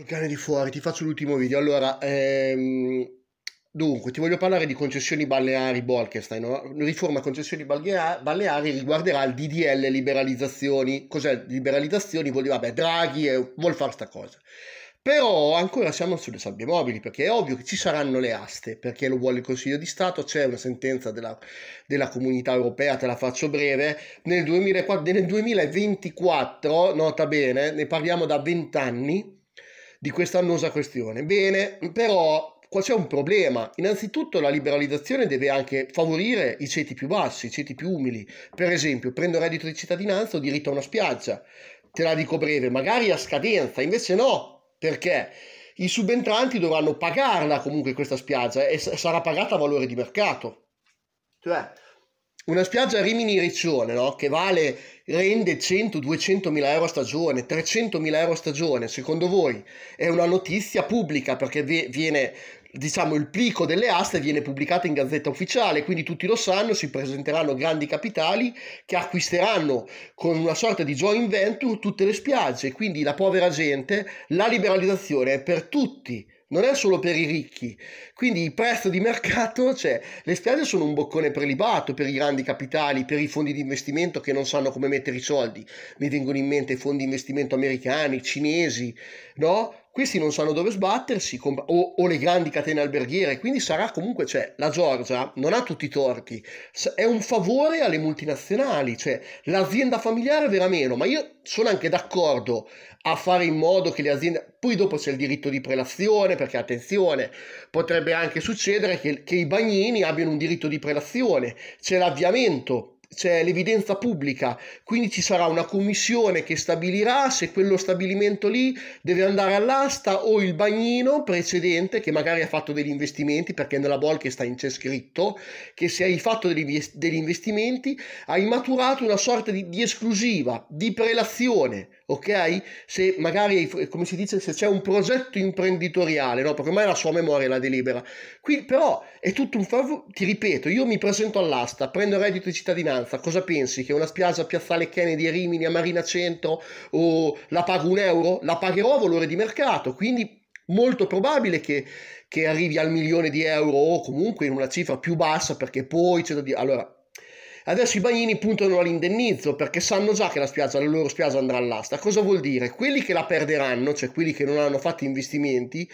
Il cane di fuori, ti faccio l'ultimo video. Allora, ehm, dunque, ti voglio parlare di concessioni balneari Bolkestein. No? Riforma concessioni balneari riguarderà il DDL liberalizzazioni. Cos'è liberalizzazioni? Vuol dire, vabbè, Draghi e, vuol fare sta cosa. Però ancora siamo sulle sabbie mobili, perché è ovvio che ci saranno le aste, perché lo vuole il Consiglio di Stato, c'è una sentenza della, della Comunità Europea, te la faccio breve, nel, 2004, nel 2024, nota bene, ne parliamo da 20 anni, di questa annosa questione. Bene, però qua c'è un problema. Innanzitutto la liberalizzazione deve anche favorire i ceti più bassi, i ceti più umili. Per esempio, prendo reddito di cittadinanza o diritto a una spiaggia. Te la dico breve, magari a scadenza, invece no, perché i subentranti dovranno pagarla comunque questa spiaggia e sarà pagata a valore di mercato. Cioè, una spiaggia a Rimini Riccione, no? che vale, rende 100-200 mila euro a stagione, 300 mila euro a stagione, secondo voi è una notizia pubblica perché viene diciamo, il plico delle aste viene pubblicato in gazzetta ufficiale, quindi tutti lo sanno, si presenteranno grandi capitali che acquisteranno con una sorta di joint venture tutte le spiagge, quindi la povera gente, la liberalizzazione è per tutti. Non è solo per i ricchi, quindi il prezzo di mercato, cioè le spiagge sono un boccone prelibato per i grandi capitali, per i fondi di investimento che non sanno come mettere i soldi. Mi vengono in mente i fondi di investimento americani, cinesi, no? questi non sanno dove sbattersi comp- o, o, le grandi catene alberghiere, quindi sarà comunque, cioè, la Georgia non ha tutti i torti, è un favore alle multinazionali, cioè l'azienda familiare verrà meno, ma io sono anche d'accordo a fare in modo che le aziende, poi dopo c'è il diritto di prelazione, perché attenzione, potrebbe anche succedere che, che i bagnini abbiano un diritto di prelazione, c'è l'avviamento c'è l'evidenza pubblica, quindi ci sarà una commissione che stabilirà se quello stabilimento lì deve andare all'asta o il bagnino precedente che magari ha fatto degli investimenti, perché nella Bolkestein c'è scritto che se hai fatto degli, investimenti hai maturato una sorta di, di esclusiva, di prelazione, ok? Se magari, come si dice, se c'è un progetto imprenditoriale, no? Perché ormai la sua memoria la delibera. Qui però è tutto un favore, ti ripeto, io mi presento all'asta, prendo il reddito di cittadinanza, distanza, cosa pensi? Che una spiaggia a Piazzale Kennedy a Rimini, a Marina Centro o la pago un euro? La pagherò a valore di mercato, quindi molto probabile che, che arrivi al milione di euro o comunque in una cifra più bassa perché poi c'è da dire... Allora, Adesso i bagnini puntano all'indennizzo perché sanno già che la, spiaggia, la loro spiaggia andrà all'asta. Cosa vuol dire? Quelli che la perderanno, cioè quelli che non hanno fatto investimenti,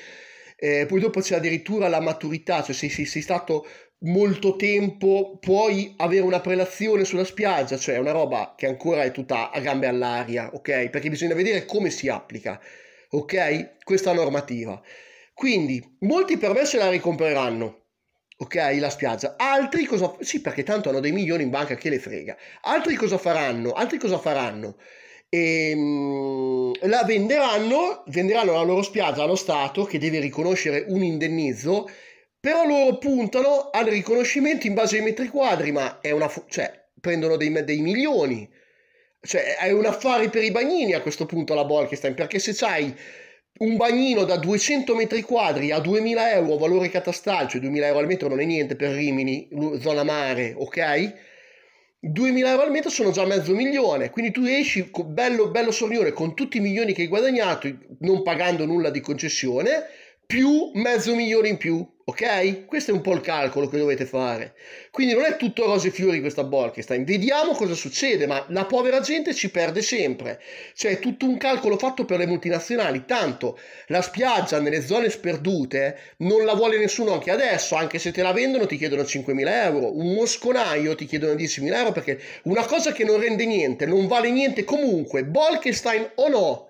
eh, poi dopo c'è addirittura la maturità, cioè se sei, stato molto tempo puoi avere una prelazione sulla spiaggia, cioè una roba che ancora è tutta a gambe all'aria, ok? Perché bisogna vedere come si applica, ok? Questa normativa. Quindi molti per me se la ricompreranno, ok? La spiaggia. Altri cosa... Sì, perché tanto hanno dei milioni in banca che le frega. Altri cosa faranno? Altri cosa faranno? e ehm, la venderanno, venderanno la loro spiaggia allo Stato che deve riconoscere un indennizzo, però loro puntano al riconoscimento in base ai metri quadri, ma è una, cioè, prendono dei, dei milioni, cioè è un affare per i bagnini a questo punto la Bolkestein, perché se c'hai un bagnino da 200 metri quadri a 2000 euro valore catastale, cioè 2000 euro al metro non è niente per Rimini, zona mare, ok? 2000 euro al mese sono già mezzo milione, quindi tu esci bello, bello sornione con tutti i milioni che hai guadagnato, non pagando nulla di concessione, più mezzo milione in più Ok? Questo è un po' il calcolo che dovete fare. Quindi non è tutto rose e fiori questa Bolkestein. Vediamo cosa succede, ma la povera gente ci perde sempre. Cioè è tutto un calcolo fatto per le multinazionali. Tanto la spiaggia nelle zone sperdute non la vuole nessuno anche adesso, anche se te la vendono ti chiedono 5.000 euro, un mosconaio ti chiedono 10.000 euro perché una cosa che non rende niente, non vale niente comunque, Bolkestein o no,